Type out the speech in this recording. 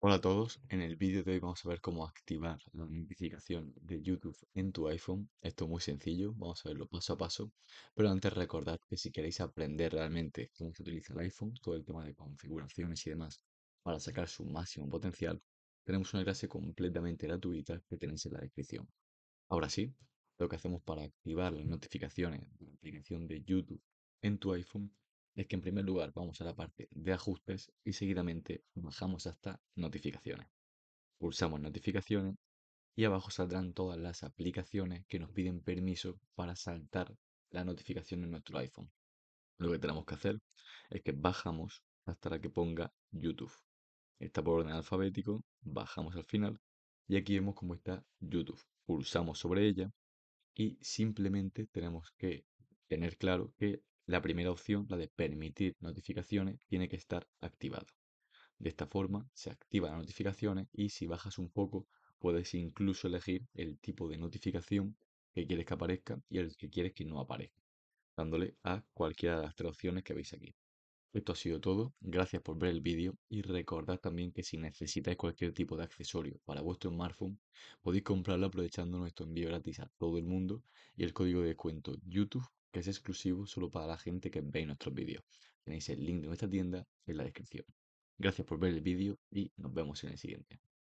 Hola a todos, en el vídeo de hoy vamos a ver cómo activar la notificación de YouTube en tu iPhone. Esto es muy sencillo, vamos a verlo paso a paso, pero antes recordad que si queréis aprender realmente cómo se utiliza el iPhone, todo el tema de configuraciones y demás, para sacar su máximo potencial, tenemos una clase completamente gratuita que tenéis en la descripción. Ahora sí, lo que hacemos para activar las notificaciones de la aplicación de YouTube en tu iPhone es que en primer lugar vamos a la parte de ajustes y seguidamente bajamos hasta notificaciones. Pulsamos notificaciones y abajo saldrán todas las aplicaciones que nos piden permiso para saltar la notificación en nuestro iPhone. Lo que tenemos que hacer es que bajamos hasta la que ponga YouTube. Está por orden alfabético, bajamos al final y aquí vemos cómo está YouTube. Pulsamos sobre ella y simplemente tenemos que tener claro que la primera opción, la de permitir notificaciones, tiene que estar activada. De esta forma se activan las notificaciones y si bajas un poco puedes incluso elegir el tipo de notificación que quieres que aparezca y el que quieres que no aparezca, dándole a cualquiera de las tres opciones que veis aquí. Esto ha sido todo, gracias por ver el vídeo y recordad también que si necesitáis cualquier tipo de accesorio para vuestro smartphone, podéis comprarlo aprovechando nuestro envío gratis a todo el mundo y el código de descuento YouTube es exclusivo solo para la gente que ve nuestros vídeos. Tenéis el link de nuestra tienda en la descripción. Gracias por ver el vídeo y nos vemos en el siguiente.